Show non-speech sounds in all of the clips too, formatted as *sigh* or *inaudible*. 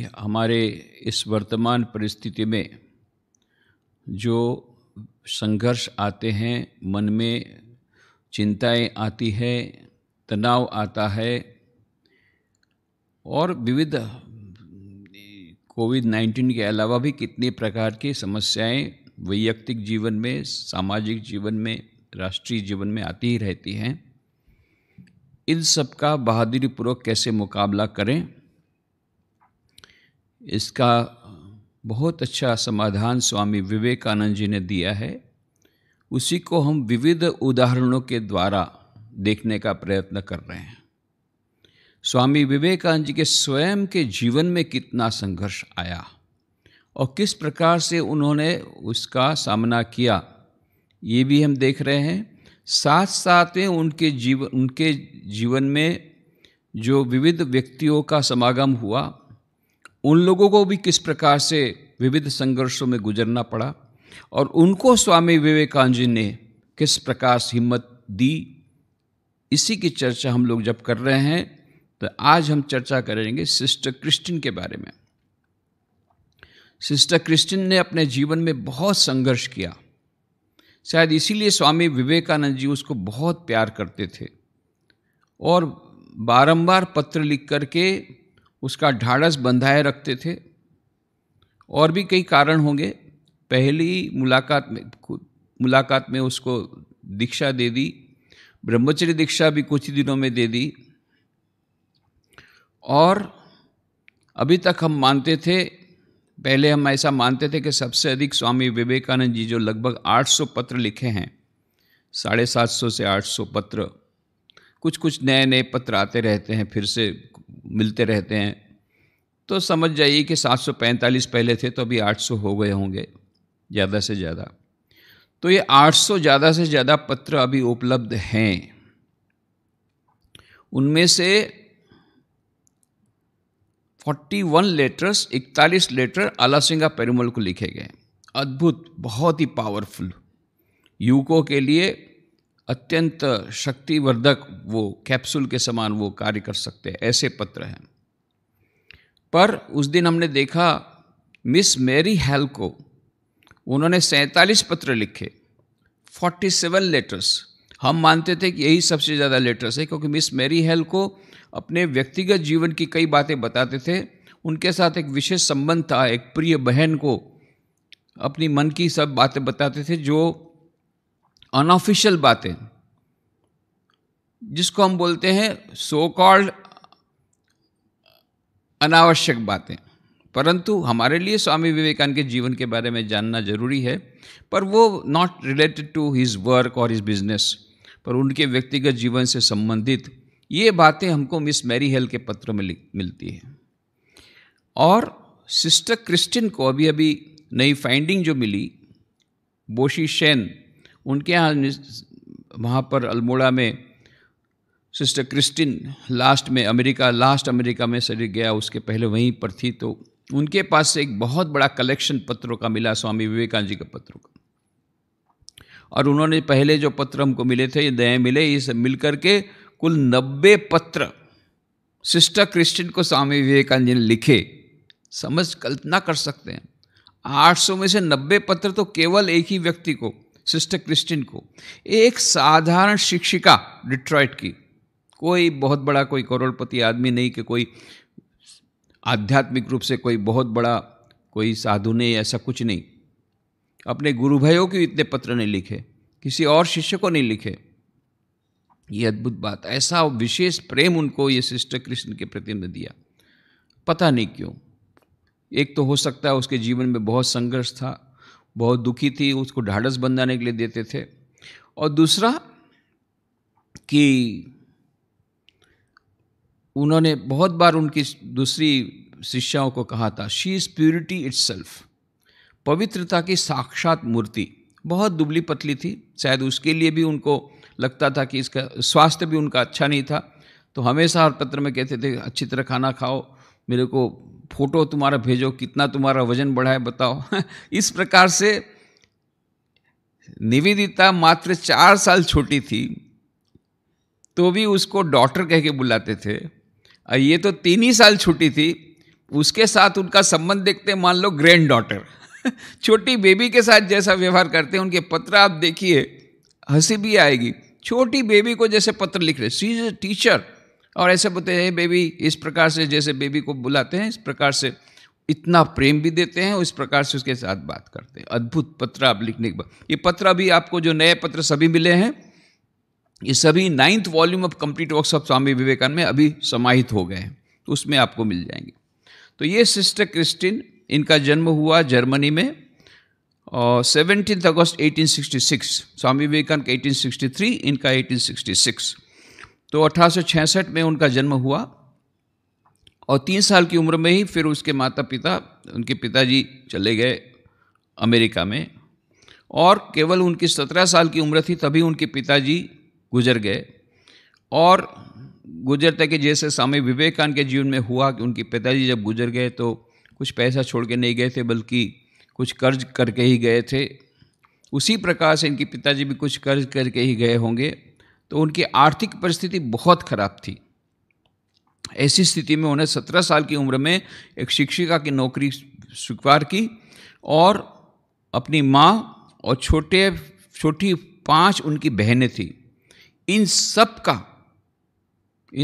हमारे इस वर्तमान परिस्थिति में जो संघर्ष आते हैं मन में चिंताएं आती है तनाव आता है और विविध कोविड नाइन्टीन के अलावा भी कितने प्रकार की समस्याएं वैयक्तिक जीवन में सामाजिक जीवन में राष्ट्रीय जीवन में आती ही रहती हैं इन सब का बहादुरीपूर्वक कैसे मुकाबला करें इसका बहुत अच्छा समाधान स्वामी विवेकानंद जी ने दिया है उसी को हम विविध उदाहरणों के द्वारा देखने का प्रयत्न कर रहे हैं स्वामी विवेकानंद जी के स्वयं के जीवन में कितना संघर्ष आया और किस प्रकार से उन्होंने उसका सामना किया ये भी हम देख रहे हैं साथ साथ में उनके जीवन उनके जीवन में जो विविध व्यक्तियों का समागम हुआ उन लोगों को भी किस प्रकार से विविध संघर्षों में गुजरना पड़ा और उनको स्वामी विवेकानंद जी ने किस प्रकार से हिम्मत दी इसी की चर्चा हम लोग जब कर रहे हैं तो आज हम चर्चा करेंगे सिस्टर क्रिस्टिन के बारे में सिस्टर क्रिस्टिन ने अपने जीवन में बहुत संघर्ष किया शायद इसीलिए स्वामी विवेकानंद जी उसको बहुत प्यार करते थे और बारंबार पत्र लिख करके उसका ढाढ़स बंधाए रखते थे और भी कई कारण होंगे पहली मुलाकात में मुलाकात में उसको दीक्षा दे दी ब्रह्मचर्य दीक्षा भी कुछ ही दिनों में दे दी और अभी तक हम मानते थे पहले हम ऐसा मानते थे कि सबसे अधिक स्वामी विवेकानंद जी जो लगभग 800 पत्र लिखे हैं साढ़े सात सौ से 800 पत्र कुछ कुछ नए नए पत्र आते रहते हैं फिर से मिलते रहते हैं तो समझ जाइए कि 745 पहले थे तो अभी 800 हो गए होंगे ज़्यादा से ज़्यादा तो ये 800 ज़्यादा से ज़्यादा पत्र अभी उपलब्ध हैं उनमें से 41 लेटर्स 41 लेटर सिंगा पेरुमल को लिखे गए अद्भुत बहुत ही पावरफुल युवकों के लिए अत्यंत शक्तिवर्धक वो कैप्सूल के समान वो कार्य कर सकते हैं ऐसे पत्र हैं पर उस दिन हमने देखा मिस मेरी हेल को उन्होंने सैंतालीस पत्र लिखे फोर्टी सेवन लेटर्स हम मानते थे कि यही सबसे ज़्यादा लेटर्स है क्योंकि मिस मेरी हेल को अपने व्यक्तिगत जीवन की कई बातें बताते थे उनके साथ एक विशेष संबंध था एक प्रिय बहन को अपनी मन की सब बातें बताते थे जो अनऑफिशियल बातें जिसको हम बोलते हैं सो कॉल्ड अनावश्यक बातें परंतु हमारे लिए स्वामी विवेकानंद के जीवन के बारे में जानना जरूरी है पर वो not related to his work और हिज बिजनेस पर उनके व्यक्तिगत जीवन से संबंधित ये बातें हमको मिस मैरी हेल के पत्र में मिलती हैं और सिस्टर क्रिस्टिन को अभी अभी नई फाइंडिंग जो मिली बोशी शेन उनके यहाँ वहाँ पर अल्मोड़ा में सिस्टर क्रिस्टिन लास्ट में अमेरिका लास्ट अमेरिका में शरीर गया उसके पहले वहीं पर थी तो उनके पास से एक बहुत बड़ा कलेक्शन पत्रों का मिला स्वामी विवेकानंद जी के पत्रों का और उन्होंने पहले जो पत्र हमको मिले थे ये दया मिले ये सब मिल करके कुल नब्बे पत्र सिस्टर क्रिस्टिन को स्वामी विवेकानंद जी ने लिखे समझ कल्पना कर सकते हैं 800 में से 90 पत्र तो केवल एक ही व्यक्ति को सिस्टर क्रिस्टिन को एक साधारण शिक्षिका डिट्रॉयट की कोई बहुत बड़ा कोई करोड़पति आदमी नहीं कि कोई आध्यात्मिक रूप से कोई बहुत बड़ा कोई साधु नहीं ऐसा कुछ नहीं अपने गुरु भाइयों के इतने पत्र नहीं लिखे किसी और शिष्य को नहीं लिखे ये अद्भुत बात ऐसा विशेष प्रेम उनको ये सिस्टर कृष्ण के प्रति ने दिया पता नहीं क्यों एक तो हो सकता है उसके जीवन में बहुत संघर्ष था बहुत दुखी थी उसको ढाढ़स बंधाने के लिए देते थे और दूसरा कि उन्होंने बहुत बार उनकी दूसरी शिष्याओं को कहा था शी इज़ प्योरिटी इट्स पवित्रता की साक्षात मूर्ति बहुत दुबली पतली थी शायद उसके लिए भी उनको लगता था कि इसका स्वास्थ्य भी उनका अच्छा नहीं था तो हमेशा हर पत्र में कहते थे अच्छी तरह खाना खाओ मेरे को फोटो तुम्हारा भेजो कितना तुम्हारा वजन बढ़ा है बताओ *laughs* इस प्रकार से निवेदिता मात्र चार साल छोटी थी तो भी उसको डॉक्टर कह के बुलाते थे और ये तो तीन ही साल छोटी थी उसके साथ उनका संबंध देखते मान लो ग्रैंड डॉटर *laughs* छोटी बेबी के साथ जैसा व्यवहार करते हैं उनके पत्र आप देखिए हंसी भी आएगी छोटी बेबी को जैसे पत्र लिख रहे इज टीचर और ऐसे बोलते हैं बेबी इस प्रकार से जैसे बेबी को बुलाते हैं इस प्रकार से इतना प्रेम भी देते हैं और इस प्रकार से उसके साथ बात करते हैं अद्भुत पत्र आप लिखने के बाद ये पत्र अभी आपको जो नए पत्र सभी मिले हैं ये सभी ninth volume of complete works of Swami Vivekananda में अभी समाहित हो गए हैं तो उसमें आपको मिल जाएंगे तो ये सिस्टर क्रिस्टिन इनका जन्म हुआ जर्मनी में और सेवनटीन अगस्त 1866 स्वामी विवेकानंद का 1863 इनका 1866 तो अठारह में उनका जन्म हुआ और तीन साल की उम्र में ही फिर उसके माता पिता उनके पिताजी चले गए अमेरिका में और केवल उनकी सत्रह साल की उम्र थी तभी उनके पिताजी गुजर गए और गुजरते के जैसे स्वामी विवेकानंद के जीवन में हुआ कि उनके पिताजी जब गुजर गए तो कुछ पैसा छोड़ के नहीं गए थे बल्कि कुछ कर्ज करके ही गए थे उसी प्रकार से इनके पिताजी भी कुछ कर्ज करके ही गए होंगे तो उनकी आर्थिक परिस्थिति बहुत खराब थी ऐसी स्थिति में उन्हें सत्रह साल की उम्र में एक शिक्षिका की नौकरी स्वीकार की और अपनी माँ और छोटे छोटी पांच उनकी बहनें थी इन सब का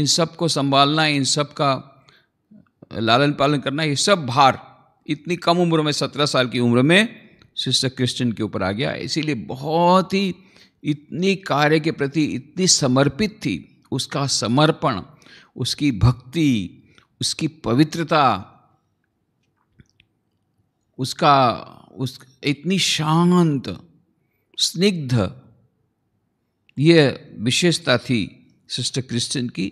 इन सब को संभालना इन सब का लालन पालन करना ये सब भार इतनी कम उम्र में सत्रह साल की उम्र में सिस्टर क्रिश्चियन के ऊपर आ गया इसीलिए बहुत ही इतनी कार्य के प्रति इतनी समर्पित थी उसका समर्पण उसकी भक्ति उसकी पवित्रता उसका उस इतनी शांत स्निग्ध ये विशेषता थी सिस्टर क्रिश्चियन की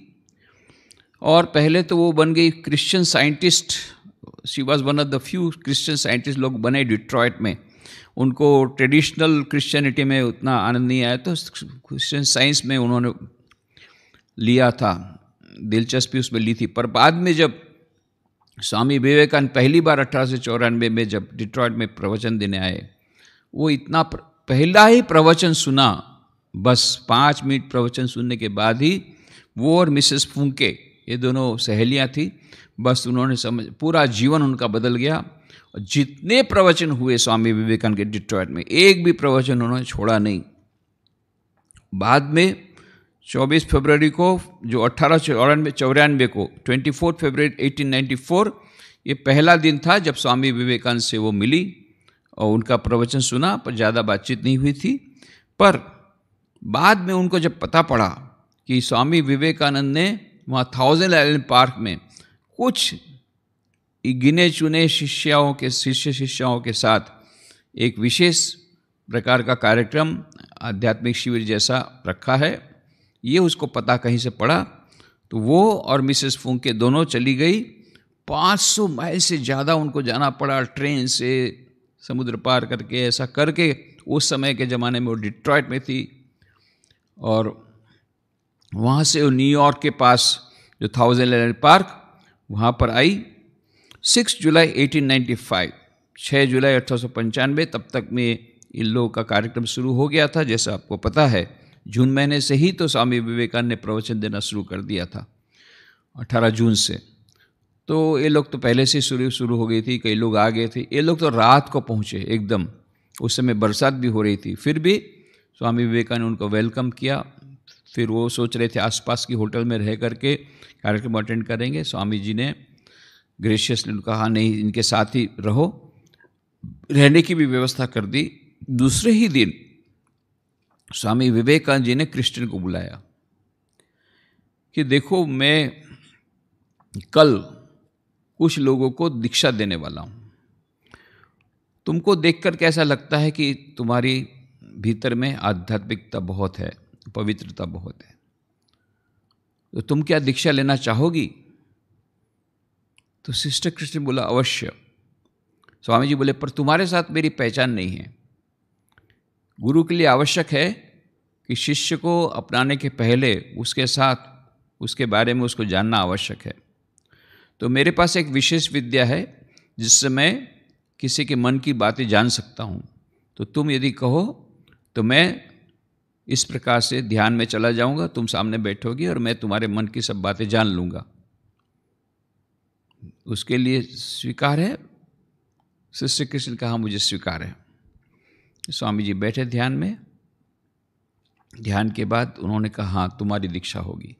और पहले तो वो बन गई Christian scientist she was one of the few Christian scientist लोग बने डिट्रॉयट में उनको ट्रेडिशनल क्रिश्चियनिटी में उतना आनंद नहीं आया तो क्रिश्चियन साइंस में उन्होंने लिया था दिलचस्पी उसमें ली थी पर बाद में जब स्वामी विवेकानंद पहली बार अठारह में जब डिट्रॉयट में प्रवचन देने आए वो इतना प्र... पहला ही प्रवचन सुना बस पाँच मिनट प्रवचन सुनने के बाद ही वो और मिसेस फूंके ये दोनों सहेलियाँ थी बस उन्होंने समझ पूरा जीवन उनका बदल गया जितने प्रवचन हुए स्वामी विवेकानंद के डिट्रॉयट में एक भी प्रवचन उन्होंने छोड़ा नहीं बाद में 24 फरवरी को जो अट्ठारह चौरानवे चौरानवे को 24 फरवरी 1894 ये पहला दिन था जब स्वामी विवेकानंद से वो मिली और उनका प्रवचन सुना पर ज़्यादा बातचीत नहीं हुई थी पर बाद में उनको जब पता पड़ा कि स्वामी विवेकानंद ने वहाँ थाउजेंड आइलैंड पार्क में कुछ गिने चुने शिष्याओं के शिष्य शिष्याओं के साथ एक विशेष प्रकार का कार्यक्रम आध्यात्मिक शिविर जैसा रखा है ये उसको पता कहीं से पड़ा तो वो और मिसेस फूंके दोनों चली गई 500 माइल से ज़्यादा उनको जाना पड़ा ट्रेन से समुद्र पार करके ऐसा करके उस समय के ज़माने में वो डिट्रॉयट में थी और वहाँ से वो न्यूयॉर्क के पास जो थाउजेंड लैंड पार्क वहाँ पर आई सिक्स जुलाई 1895 6 जुलाई अठारह तब तक में इन लोगों का कार्यक्रम शुरू हो गया था जैसा आपको पता है जून महीने से ही तो स्वामी विवेकानंद ने प्रवचन देना शुरू कर दिया था 18 जून से तो ये लोग तो पहले से शुरू शुरू हो गई थी कई लोग आ गए थे ये लोग तो रात को पहुँचे एकदम उस समय बरसात भी हो रही थी फिर भी स्वामी विवेकानंद ने उनको वेलकम किया फिर वो सोच रहे थे आसपास की होटल में रह करके कार्यक्रम अटेंड करेंगे स्वामी जी ने ग्रेशियसली कहा नहीं इनके साथ ही रहो रहने की भी व्यवस्था कर दी दूसरे ही दिन स्वामी विवेकानंद जी ने क्रिश्चियन को बुलाया कि देखो मैं कल कुछ लोगों को दीक्षा देने वाला हूँ तुमको देखकर कैसा लगता है कि तुम्हारी भीतर में आध्यात्मिकता बहुत है पवित्रता बहुत है तो तुम क्या दीक्षा लेना चाहोगी तो सिस्टर कृष्ण बोला अवश्य स्वामी जी बोले पर तुम्हारे साथ मेरी पहचान नहीं है गुरु के लिए आवश्यक है कि शिष्य को अपनाने के पहले उसके साथ उसके बारे में उसको जानना आवश्यक है तो मेरे पास एक विशेष विद्या है जिससे मैं किसी के मन की बातें जान सकता हूँ तो तुम यदि कहो तो मैं इस प्रकार से ध्यान में चला जाऊँगा तुम सामने बैठोगी और मैं तुम्हारे मन की सब बातें जान लूँगा उसके लिए स्वीकार है शिष्य कृष्ण कहा मुझे स्वीकार है स्वामी जी बैठे ध्यान में ध्यान के बाद उन्होंने कहा हाँ तुम्हारी दीक्षा होगी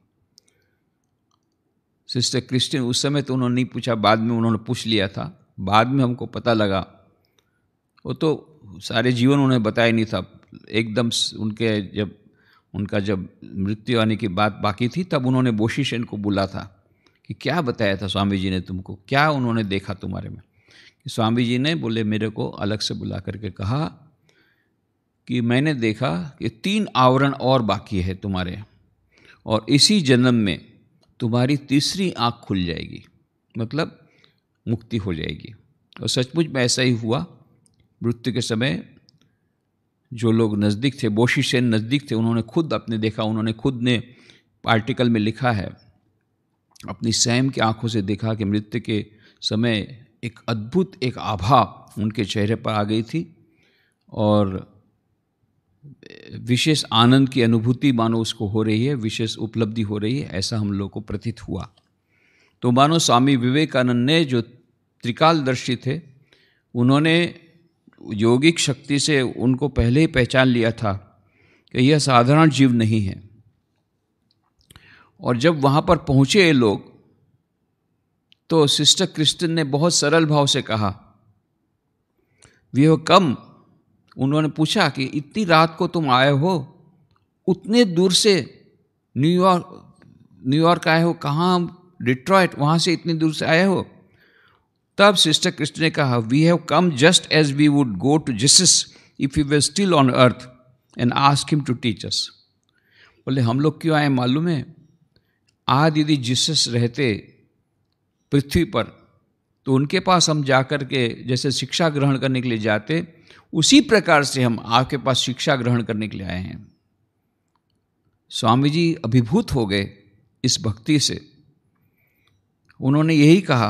सिस्टर क्रिस्टियन उस समय तो उन्होंने नहीं पूछा बाद में उन्होंने पूछ लिया था बाद में हमको पता लगा वो तो सारे जीवन उन्हें बताया नहीं था एकदम उनके जब उनका जब मृत्यु आने की बात बाकी थी तब उन्होंने बोशीशेन को बोला था कि क्या बताया था स्वामी जी ने तुमको क्या उन्होंने देखा तुम्हारे में कि स्वामी जी ने बोले मेरे को अलग से बुला करके कहा कि मैंने देखा कि तीन आवरण और बाकी है तुम्हारे और इसी जन्म में तुम्हारी तीसरी आँख खुल जाएगी मतलब मुक्ति हो जाएगी और सचमुच में ऐसा ही हुआ मृत्यु के समय जो लोग नज़दीक थे बोशी सेन नज़दीक थे उन्होंने खुद अपने देखा उन्होंने खुद ने आर्टिकल में लिखा है अपनी सैम की आंखों से देखा कि मृत्यु के समय एक अद्भुत एक आभा उनके चेहरे पर आ गई थी और विशेष आनंद की अनुभूति मानो उसको हो रही है विशेष उपलब्धि हो रही है ऐसा हम लोग को प्रतीत हुआ तो मानो स्वामी विवेकानंद ने जो त्रिकालदर्शी थे उन्होंने योगिक शक्ति से उनको पहले ही पहचान लिया था कि यह साधारण जीव नहीं है और जब वहाँ पर पहुँचे ये लोग तो सिस्टर क्रिस्टन ने बहुत सरल भाव से कहा वी हो कम उन्होंने पूछा कि इतनी रात को तुम आए हो उतने दूर से न्यूयॉर्क न्यूयॉर्क आए हो कहाँ डिट्रॉयट वहाँ से इतनी दूर से आए हो तब सिस्टर क्रिस्ट ने कहा we have come just as we would go to Jesus if you were still on earth and ask him to teach us बोले हम लोग क्यों आए मालूम है आज यदि जीसस रहते पृथ्वी पर तो उनके पास हम जाकर के जैसे शिक्षा ग्रहण करने के लिए जाते उसी प्रकार से हम आपके पास शिक्षा ग्रहण करने के लिए आए हैं स्वामी जी अभिभूत हो गए इस भक्ति से उन्होंने यही कहा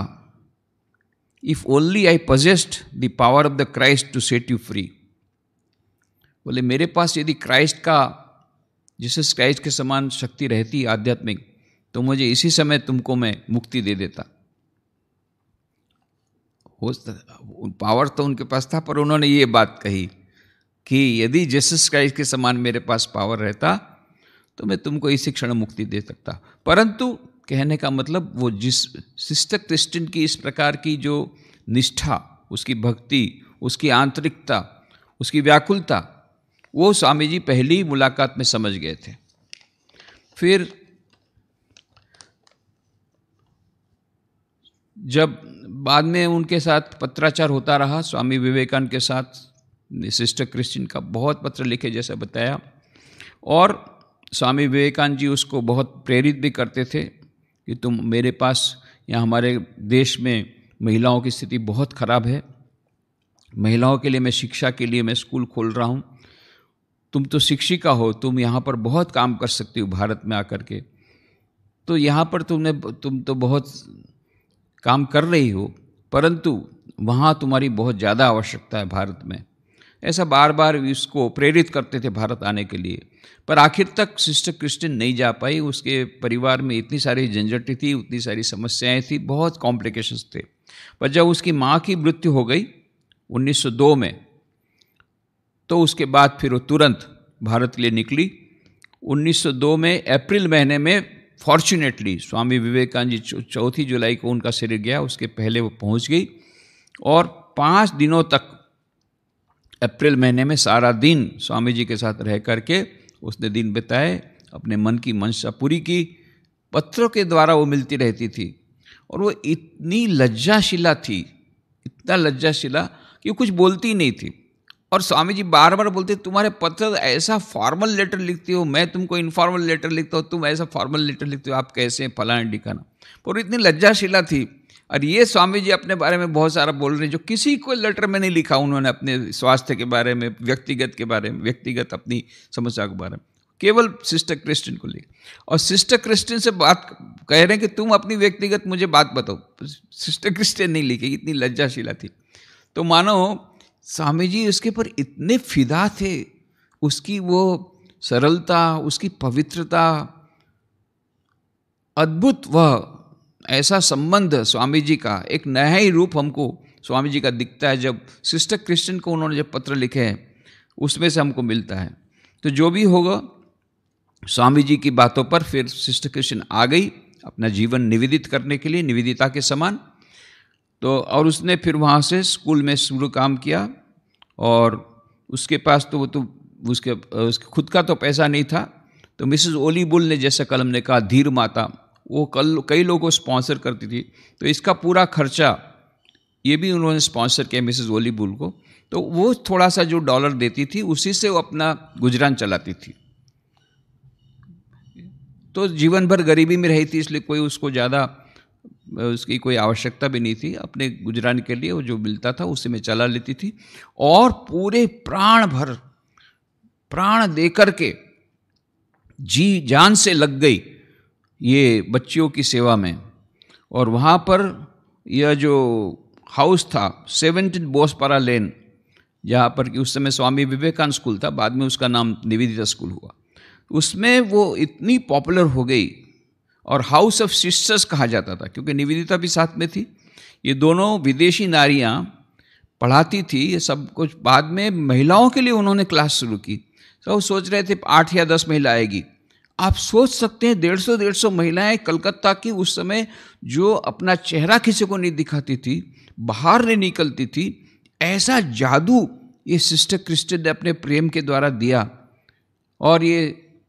if only I possessed the power of the Christ to set you free बोले मेरे पास यदि क्राइस्ट का जिसे क्राइस्ट के समान शक्ति रहती आध्यात्मिक तो मुझे इसी समय तुमको मैं मुक्ति दे देता हो पावर तो उनके पास था पर उन्होंने ये बात कही कि यदि जेसस क्राइस्ट के समान मेरे पास पावर रहता तो मैं तुमको इसी क्षण मुक्ति दे सकता परंतु कहने का मतलब वो जिस सिस्टर क्रिस्टिन की इस प्रकार की जो निष्ठा उसकी भक्ति उसकी आंतरिकता उसकी व्याकुलता वो स्वामी जी पहली मुलाकात में समझ गए थे फिर जब बाद में उनके साथ पत्राचार होता रहा स्वामी विवेकानंद के साथ सिस्टर क्रिश्चियन का बहुत पत्र लिखे जैसा बताया और स्वामी विवेकानंद जी उसको बहुत प्रेरित भी करते थे कि तुम मेरे पास या हमारे देश में महिलाओं की स्थिति बहुत खराब है महिलाओं के लिए मैं शिक्षा के लिए मैं स्कूल खोल रहा हूँ तुम तो शिक्षिका हो तुम यहाँ पर बहुत काम कर सकती हो भारत में आकर के तो यहाँ पर तुमने तुम तो बहुत काम कर रही हो परंतु वहाँ तुम्हारी बहुत ज़्यादा आवश्यकता है भारत में ऐसा बार बार इसको प्रेरित करते थे भारत आने के लिए पर आखिर तक सिस्टर क्रिस्टिन नहीं जा पाई उसके परिवार में इतनी सारी झंझटें थी उतनी सारी समस्याएं थी बहुत कॉम्प्लिकेशंस थे पर जब उसकी माँ की मृत्यु हो गई 1902 में तो उसके बाद फिर वो तुरंत भारत के लिए निकली 1902 में अप्रैल महीने में फॉर्चुनेटली स्वामी विवेकानंद जी चौथी जुलाई को उनका शरीर गया उसके पहले वो पहुंच गई और पाँच दिनों तक अप्रैल महीने में सारा दिन स्वामी जी के साथ रह करके उसने दिन बिताए अपने मन की मंशा पूरी की पत्रों के द्वारा वो मिलती रहती थी और वो इतनी लज्जाशिला थी इतना लज्जाशिला कि वो कुछ बोलती नहीं थी और स्वामी जी बार बार बोलते तुम्हारे पत्र ऐसा फॉर्मल लेटर लिखते हो मैं तुमको इनफॉर्मल लेटर लिखता हूँ तुम ऐसा फॉर्मल लेटर लिखते हो आप कैसे हैं फलाना डिकाना और इतनी लज्जाशिला थी और ये स्वामी जी अपने बारे में बहुत सारा बोल रहे हैं जो किसी को लेटर में नहीं लिखा उन्होंने अपने स्वास्थ्य के बारे में व्यक्तिगत के बारे में व्यक्तिगत अपनी समस्या के बारे में केवल सिस्टर क्रिस्टिन को लिखा और सिस्टर क्रिस्टिन से बात कह रहे हैं कि तुम अपनी व्यक्तिगत मुझे बात बताओ सिस्टर क्रिस्टिन नहीं लिखी इतनी लज्जाशिला थी तो मानो स्वामी जी उसके पर इतने फिदा थे उसकी वो सरलता उसकी पवित्रता अद्भुत वह ऐसा संबंध स्वामी जी का एक नया ही रूप हमको स्वामी जी का दिखता है जब सिस्टर क्रिश्चियन को उन्होंने जब पत्र लिखे हैं उसमें से हमको मिलता है तो जो भी होगा स्वामी जी की बातों पर फिर सिस्टर क्रिश्चियन आ गई अपना जीवन निवेदित करने के लिए निवेदिता के समान तो और उसने फिर वहाँ से स्कूल में शुरू काम किया और उसके पास तो वो तो उसके उसके खुद का तो पैसा नहीं था तो मिसेस ओली बुल ने जैसा कलम ने कहा धीर माता वो कल कई लोगों को स्पॉन्सर करती थी तो इसका पूरा खर्चा ये भी उन्होंने स्पॉन्सर किया मिसेस ओली बुल को तो वो थोड़ा सा जो डॉलर देती थी उसी से वो अपना गुजरान चलाती थी तो जीवन भर गरीबी में रही थी इसलिए कोई उसको ज़्यादा उसकी कोई आवश्यकता भी नहीं थी अपने गुजरान के लिए वो जो मिलता था उसे मैं चला लेती थी और पूरे प्राण भर प्राण दे करके जी जान से लग गई ये बच्चियों की सेवा में और वहाँ पर यह जो हाउस था सेवनटीन बोसपारा लेन जहाँ पर कि उस समय स्वामी विवेकानंद स्कूल था बाद में उसका नाम निवेदिता स्कूल हुआ उसमें वो इतनी पॉपुलर हो गई और हाउस ऑफ सिस्टर्स कहा जाता था क्योंकि निवेदिता भी साथ में थी ये दोनों विदेशी नारियाँ पढ़ाती थी ये सब कुछ बाद में महिलाओं के लिए उन्होंने क्लास शुरू की तो वो सोच रहे थे आठ या दस महिला आएगी आप सोच सकते हैं डेढ़ सौ डेढ़ सौ महिलाएँ कलकत्ता की उस समय जो अपना चेहरा किसी को नहीं दिखाती थी बाहर नहीं निकलती थी ऐसा जादू ये सिस्टर क्रिस्टन ने अपने प्रेम के द्वारा दिया और ये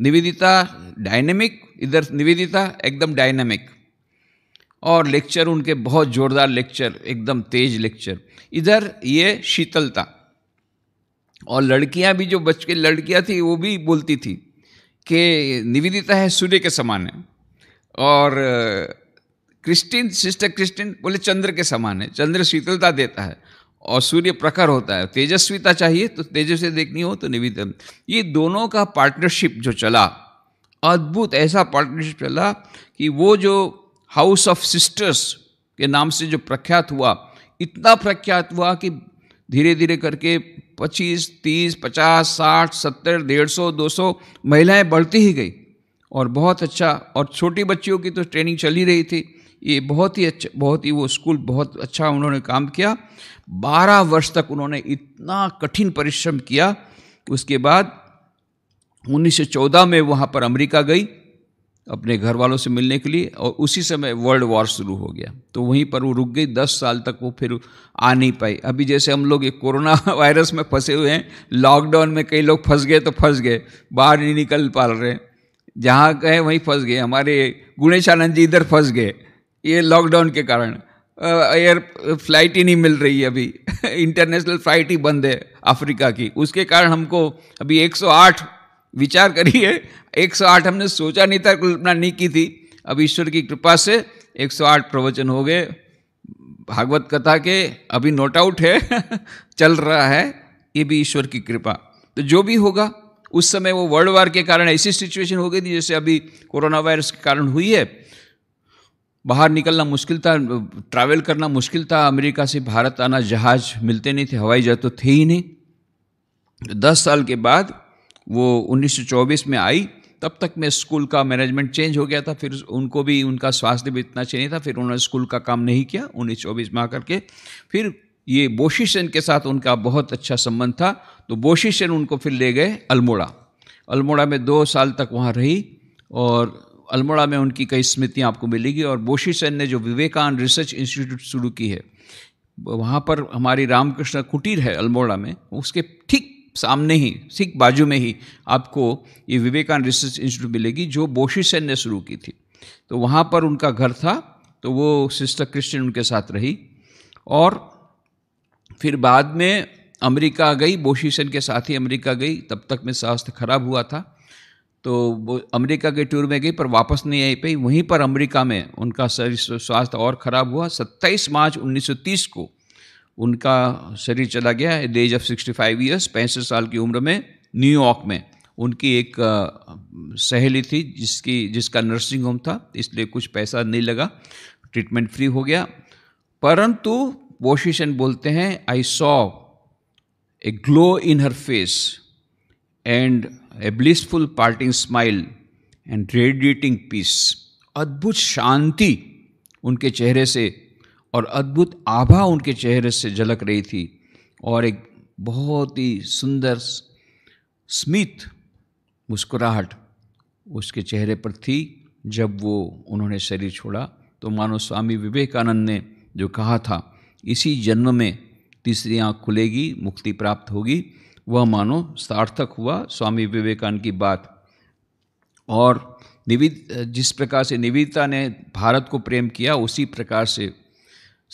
निवेदिता डायनेमिक इधर निवेदिता एकदम डायनामिक और लेक्चर उनके बहुत ज़ोरदार लेक्चर एकदम तेज लेक्चर इधर ये शीतलता और लड़कियां भी जो बच के लड़कियाँ थी वो भी बोलती थी कि निवेदिता है सूर्य के समान है और क्रिस्टिन सिस्टर क्रिस्टिन बोले चंद्र के समान है चंद्र शीतलता देता है और सूर्य प्रखर होता है तेजस्विता चाहिए तो तेजस्वी देखनी हो तो निवेदन ये दोनों का पार्टनरशिप जो चला अद्भुत ऐसा पार्टनरशिप चला कि वो जो हाउस ऑफ सिस्टर्स के नाम से जो प्रख्यात हुआ इतना प्रख्यात हुआ कि धीरे धीरे करके 25, 30, 50, 60, 70, दो सौ महिलाएँ बढ़ती ही गई और बहुत अच्छा और छोटी बच्चियों की तो ट्रेनिंग चली रही थी ये बहुत ही अच्छा बहुत ही वो स्कूल बहुत अच्छा उन्होंने काम किया बारह वर्ष तक उन्होंने इतना कठिन परिश्रम किया उसके बाद 1914 में वहाँ पर अमेरिका गई अपने घर वालों से मिलने के लिए और उसी समय वर्ल्ड वॉर शुरू हो गया तो वहीं पर वो रुक गई दस साल तक वो फिर आ नहीं पाई अभी जैसे हम लोग ये कोरोना *laughs* वायरस में फंसे हुए हैं लॉकडाउन में कई लोग फंस गए तो फंस गए बाहर नहीं निकल पा रहे जहाँ गए वहीं फंस गए हमारे गुणेश आनंद जी इधर फंस गए ये लॉकडाउन के कारण एयर फ्लाइट ही नहीं मिल रही अभी *laughs* इंटरनेशनल फ्लाइट ही बंद है अफ्रीका की उसके कारण हमको अभी 108 विचार करिए 108 हमने सोचा नहीं था कल्पना नहीं की थी अब ईश्वर की कृपा से 108 प्रवचन हो गए भागवत कथा के अभी नोट आउट है *laughs* चल रहा है ये भी ईश्वर की कृपा तो जो भी होगा उस समय वो वर्ल्ड वार के कारण ऐसी सिचुएशन हो गई थी जैसे अभी कोरोना वायरस के कारण हुई है बाहर निकलना मुश्किल था ट्रैवल करना मुश्किल था अमेरिका से भारत आना जहाज़ मिलते नहीं थे हवाई जहाज तो थे ही नहीं दस साल के बाद वो 1924 में आई तब तक में स्कूल का मैनेजमेंट चेंज हो गया था फिर उनको भी उनका स्वास्थ्य भी इतना चाहिए था फिर उन्होंने स्कूल का काम नहीं किया उन्नीस चौबीस में आकर के फिर ये बोशी के साथ उनका बहुत अच्छा संबंध था तो बोशी सेन उनको फिर ले गए अल्मोड़ा अल्मोड़ा में दो साल तक वहाँ रही और अल्मोड़ा में उनकी कई स्मृतियाँ आपको मिलेगी और बोशी सेन ने जो विवेकानंद रिसर्च इंस्टीट्यूट शुरू की है वहाँ पर हमारी रामकृष्ण कुटीर है अल्मोड़ा में उसके ठीक सामने ही ठीक बाजू में ही आपको ये विवेकानंद रिसर्च इंस्टीट्यूट मिलेगी जो बोशी सेन ने शुरू की थी तो वहाँ पर उनका घर था तो वो सिस्टर क्रिश्चियन उनके साथ रही और फिर बाद में अमेरिका गई बोशी सेन के साथ ही अमेरिका गई तब तक में स्वास्थ्य खराब हुआ था तो वो अमेरिका के टूर में गई पर वापस नहीं आई पाई वहीं पर अमेरिका में उनका स्वास्थ्य और ख़राब हुआ 27 मार्च 1930 को उनका शरीर चला गया at the age of five years पैंसठ साल की उम्र में न्यूयॉर्क में उनकी एक सहेली थी जिसकी जिसका नर्सिंग होम था इसलिए कुछ पैसा नहीं लगा ट्रीटमेंट फ्री हो गया परंतु वोशिशन बोलते हैं I saw a glow in her face and a blissful parting smile and radiating peace अद्भुत शांति उनके चेहरे से और अद्भुत आभा उनके चेहरे से झलक रही थी और एक बहुत ही सुंदर स्मित मुस्कुराहट उसके चेहरे पर थी जब वो उन्होंने शरीर छोड़ा तो मानो स्वामी विवेकानंद ने जो कहा था इसी जन्म में तीसरी आँख खुलेगी मुक्ति प्राप्त होगी वह मानो सार्थक हुआ स्वामी विवेकानंद की बात और निविद जिस प्रकार से निविता ने भारत को प्रेम किया उसी प्रकार से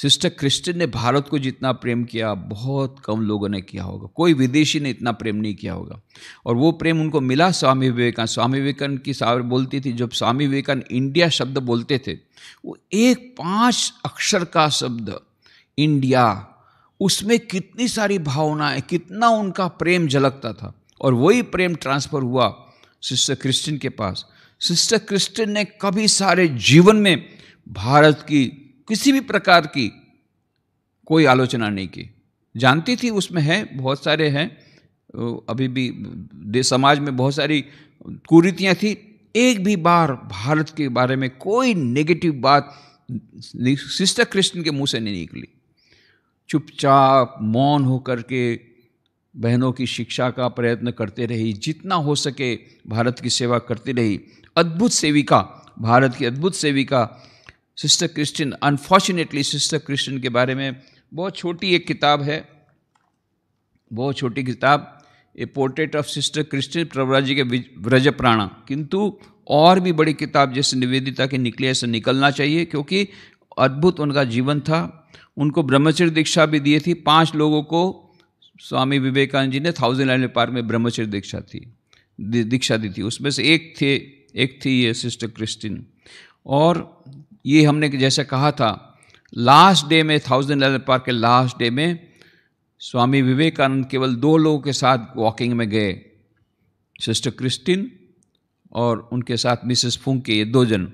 सिस्टर क्रिस्टन ने भारत को जितना प्रेम किया बहुत कम लोगों ने किया होगा कोई विदेशी ने इतना प्रेम नहीं किया होगा और वो प्रेम उनको मिला स्वामी विवेकानंद स्वामी विवेकानंद की सावर बोलती थी जब स्वामी विवेकानंद इंडिया शब्द बोलते थे वो एक पांच अक्षर का शब्द इंडिया उसमें कितनी सारी भावनाएं कितना उनका प्रेम झलकता था और वही प्रेम ट्रांसफ़र हुआ सिस्टर क्रिस्टिन के पास सिस्टर क्रिस्टिन ने कभी सारे जीवन में भारत की किसी भी प्रकार की कोई आलोचना नहीं की जानती थी उसमें है बहुत सारे हैं अभी भी देश समाज में बहुत सारी कुरीतियाँ थी एक भी बार भारत के बारे में कोई नेगेटिव बात सिस्टर कृष्ण के मुंह से नहीं निकली चुपचाप मौन होकर के बहनों की शिक्षा का प्रयत्न करते रही जितना हो सके भारत की सेवा करती रही अद्भुत सेविका भारत की अद्भुत सेविका sister Christine unfortunately sister Christine के बारे में बहुत छोटी एक किताब है बहुत छोटी किताब a portrait of sister Christine Pravrajika के व्रज प्राणा किंतु और भी बड़ी किताब जैसे निवेदिता के निकले ऐसे निकलना चाहिए क्योंकि अद्भुत उनका जीवन था उनको ब्रह्मचर्य दीक्षा भी दी थी पांच लोगों को स्वामी विवेकानंद जी ने थाउजेंड आइलैंड पार्क में ब्रह्मचर्य दीक्षा थी दीक्षा दी थी उसमें से एक थे एक थी ये सिस्टर क्रिस्टिन और ये हमने जैसे कहा था लास्ट डे में थाउजेंड लेवल पार्क के लास्ट डे में स्वामी विवेकानंद केवल दो लोगों के साथ वॉकिंग में गए सिस्टर क्रिस्टिन और उनके साथ मिसेस फूंके ये दो जन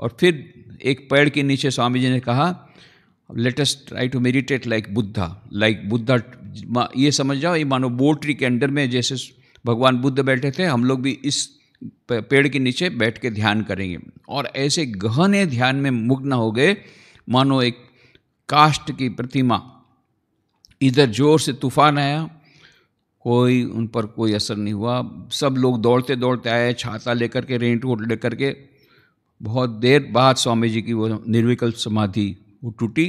और फिर एक पेड़ के नीचे स्वामी जी ने कहा let us try to meditate like Buddha like Buddha ये समझ जाओ ये मानो बोट के अंडर में जैसे भगवान बुद्ध बैठे थे हम लोग भी इस पेड़ के नीचे बैठ के ध्यान करेंगे और ऐसे गहने ध्यान में मुग्न हो गए मानो एक काष्ट की प्रतिमा इधर जोर से तूफान आया कोई उन पर कोई असर नहीं हुआ सब लोग दौड़ते दौड़ते आए छाता लेकर के रेंट वोट लेकर के बहुत देर बाद स्वामी जी की वो निर्विकल्प समाधि वो टूटी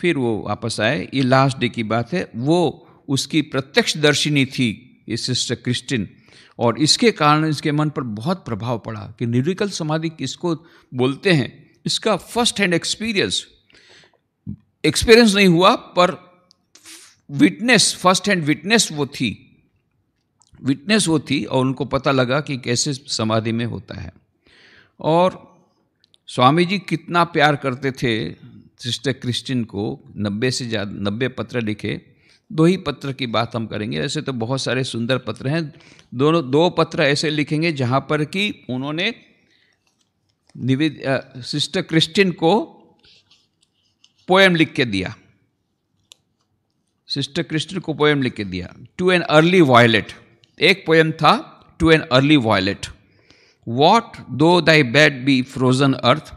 फिर वो वापस आए ये लास्ट डे की बात है वो उसकी प्रत्यक्ष दर्शिनी थी ये सिस्टर क्रिस्टिन और इसके कारण इसके मन पर बहुत प्रभाव पड़ा कि निर्विकल समाधि किसको बोलते हैं इसका फर्स्ट हैंड एक्सपीरियंस एक्सपीरियंस नहीं हुआ पर विटनेस फर्स्ट हैंड विटनेस वो थी विटनेस वो थी और उनको पता लगा कि कैसे समाधि में होता है और स्वामी जी कितना प्यार करते थे सिस्टर क्रिश्चियन को नब्बे से ज़्यादा नब्बे पत्र लिखे दो ही पत्र की बात हम करेंगे ऐसे तो बहुत सारे सुंदर पत्र हैं दोनों दो पत्र ऐसे लिखेंगे जहाँ पर कि उन्होंने निविद सिस्टर क्रिस्टिन को पोएम लिख के दिया सिस्टर क्रिस्टिन को पोएम लिख के दिया टू एन अर्ली वायलेट एक पोएम था to an early violet what though thy bed be frozen earth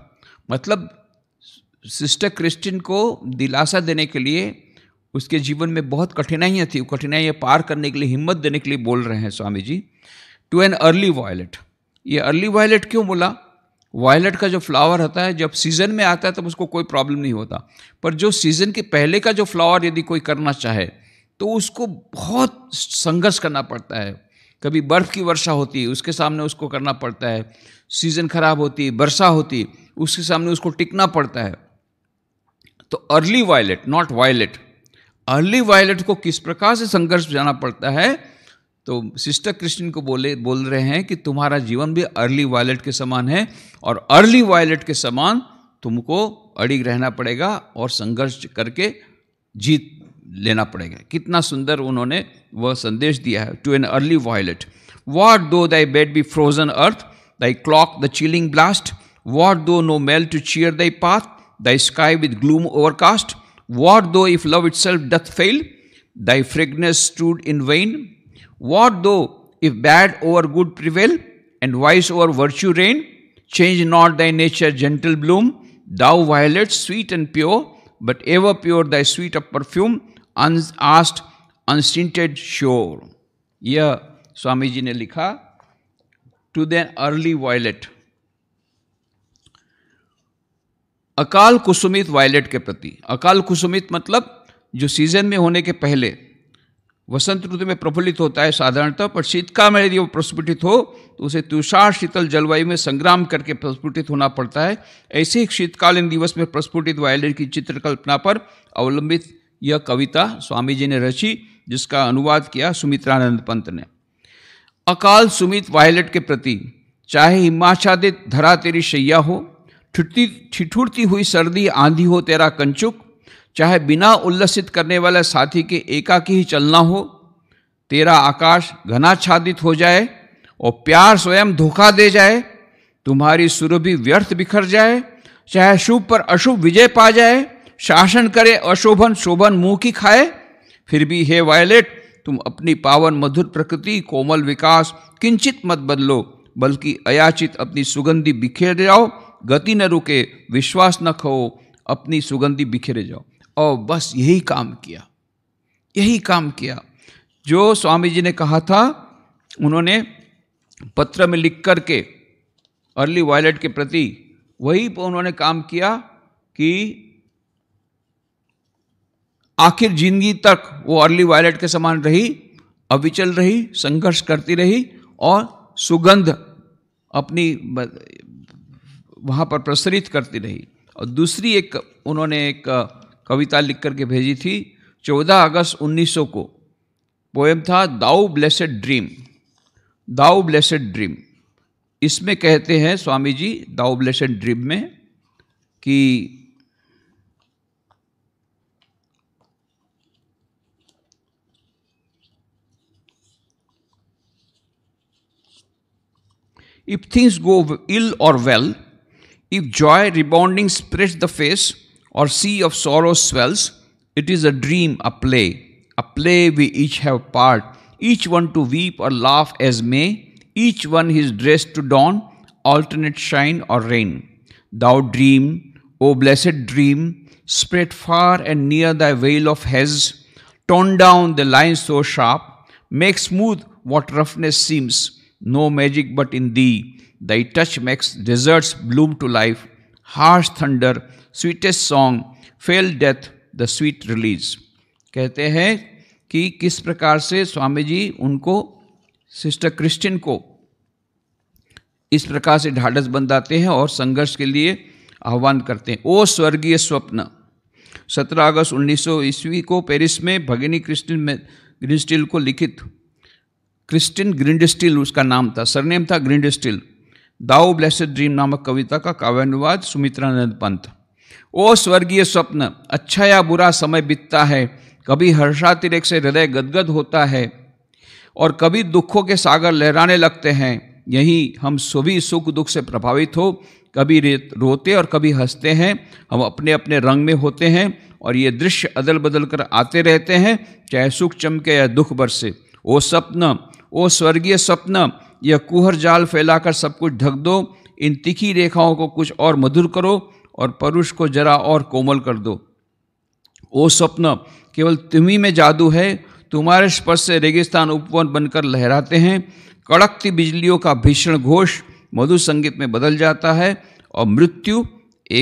मतलब सिस्टर क्रिस्टिन को दिलासा देने के लिए उसके जीवन में बहुत कठिनाइयाँ थी कठिनाइयाँ पार करने के लिए हिम्मत देने के लिए बोल रहे हैं Swami ji to an early violet ये अर्ली वायलेट क्यों बोला वायलेट का जो फ्लावर होता है जब सीज़न में आता है तब तो उसको कोई प्रॉब्लम नहीं होता पर जो सीज़न के पहले का जो फ्लावर यदि कोई करना चाहे तो उसको बहुत संघर्ष करना पड़ता है कभी बर्फ़ की वर्षा होती है उसके सामने उसको करना पड़ता है सीज़न खराब होती है वर्षा होती उसके सामने उसको टिकना पड़ता है तो early violet not violet early violet को किस प्रकार से संघर्ष जाना पड़ता है तो सिस्टर क्रिस्टिन को बोले बोल रहे हैं कि तुम्हारा जीवन भी अर्ली वायलेट के समान है और अर्ली वायलेट के समान तुमको अड़िग रहना पड़ेगा और संघर्ष करके जीत लेना पड़ेगा कितना सुंदर उन्होंने वह संदेश दिया है to an early violet what though thy bed be frozen earth thy cloak the chilling blast what though no mate to cheer thy path thy sky with gloom overcast What though if love itself doth fail, thy fragrance stood in vain? What though if bad over good prevail, and vice over virtue reign? Change not thy nature, gentle bloom, thou violet, sweet and pure, but ever pure thy sweet of perfume, unasked, unstinted, sure. यह स्वामी जी ने लिखा to then early अकाल कुसुमित violet के प्रति अकाल कुसुमित मतलब जो season में होने के पहले वसंत ऋतु में प्रफुल्लित होता है साधारणतः पर शीतकाल में यदि वो प्रस्फुटित हो तो उसे तुषार शीतल जलवायु में संग्राम करके प्रस्फुटित होना पड़ता है ऐसे ही शीतकालीन दिवस में प्रस्फुटित वायलेट की चित्रकल्पना पर अवलंबित यह कविता स्वामी जी ने रची जिसका अनुवाद किया सुमित्रानंद पंत ने अकाल सुमित वायलेट के प्रति चाहे हिमाचादित धरा तेरी शैया हो ठिठुरती ठिठुरती हुई सर्दी आंधी हो तेरा कंचुक चाहे बिना उल्लसित करने वाले साथी के एकाकी ही चलना हो तेरा आकाश घनाच्छादित हो जाए और प्यार स्वयं धोखा दे जाए तुम्हारी सुरभि व्यर्थ बिखर जाए चाहे शुभ पर अशुभ विजय पा जाए शासन करे अशोभन शोभन मुंह की खाए फिर भी हे वायलेट तुम अपनी पावन मधुर प्रकृति कोमल विकास किंचित मत बदलो बल्कि अयाचित अपनी सुगंधी बिखेर जाओ गति न रुके विश्वास न खो अपनी सुगंधी बिखेरे जाओ और बस यही काम किया यही काम किया जो स्वामी जी ने कहा था उन्होंने पत्र में लिख कर के अर्ली वायलेट के प्रति वही उन्होंने काम किया कि आखिर जिंदगी तक वो अर्ली वायलेट के समान रही अविचल रही संघर्ष करती रही और सुगंध अपनी वहाँ पर प्रसरित करती रही और दूसरी एक उन्होंने एक कविता लिख करके भेजी थी 14 अगस्त 1900 को पोएम था thou blessed dream thou blessed dream इसमें कहते हैं स्वामी जी दाऊ ब्लेसेड ड्रीम में कि थिंग्स गो इल और well well, If joy rebounding spreads the face, or sea of sorrow swells, it is a dream, a play, a play we each have part, each one to weep or laugh as may, each one his dress to don, alternate shine or rain. Thou dream, O blessed dream, spread far and near thy veil of haze, torn down the line so sharp, make smooth what roughness seems, no magic but in thee, Thy touch makes deserts bloom to life, harsh thunder, sweetest song, fail death, the sweet release. कहते हैं कि किस प्रकार से स्वामी जी उनको sister Christine को इस प्रकार से ढाढ़स बंधाते हैं और संघर्ष के लिए आह्वान करते हैं ओ स्वर्गीय स्वप्न 17 अगस्त 1900 ईस्वी को पेरिस में भगिनी क्रिस्टिन में ग्रिंडस्टील को लिखित क्रिस्टिन ग्रिंडस्टिल उसका नाम था सरनेम था ग्रिंडस्टिल दाओ ब्लेसेड ड्रीम नामक कविता का काव्यानुवाद सुमित्रानंद पंत ओ स्वर्गीय स्वप्न अच्छा या बुरा समय बीतता है कभी हर्षातिरेक से हृदय गदगद होता है और कभी दुखों के सागर लहराने लगते हैं यही हम सभी सुख दुख से प्रभावित हो कभी रोते और कभी हंसते हैं हम अपने अपने रंग में होते हैं और ये दृश्य अदल बदल कर आते रहते हैं चाहे सुख चमके या दुख बरसे ओ स्वप्न ओ स्वर्गीय स्वप्न यह कुहर जाल फैलाकर सब कुछ ढक दो इन तिखी रेखाओं को कुछ और मधुर करो और परुष को जरा और कोमल कर दो ओ स्वप्न केवल तुम्ही में जादू है तुम्हारे स्पर्श से रेगिस्तान उपवन बनकर लहराते हैं कड़कती बिजलियों का भीषण घोष मधु संगीत में बदल जाता है और मृत्यु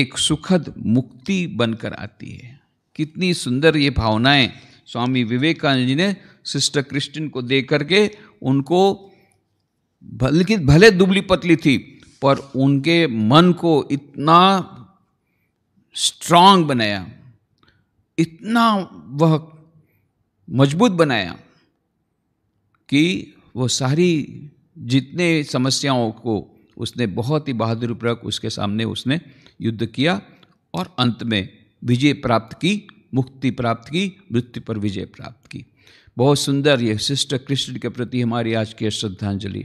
एक सुखद मुक्ति बनकर आती है कितनी सुंदर ये भावनाएं स्वामी विवेकानंद जी ने सिस्टर क्रिस्टिन को दे करके उनको लेकिन भले दुबली पतली थी पर उनके मन को इतना स्ट्रांग बनाया इतना वह मजबूत बनाया कि वो सारी जितने समस्याओं को उसने बहुत ही बहादुर पूर्वक उसके सामने उसने युद्ध किया और अंत में विजय प्राप्त की मुक्ति प्राप्त की मृत्यु पर विजय प्राप्त की बहुत सुंदर यह सिस्टर कृष्ण के प्रति हमारी आज की श्रद्धांजलि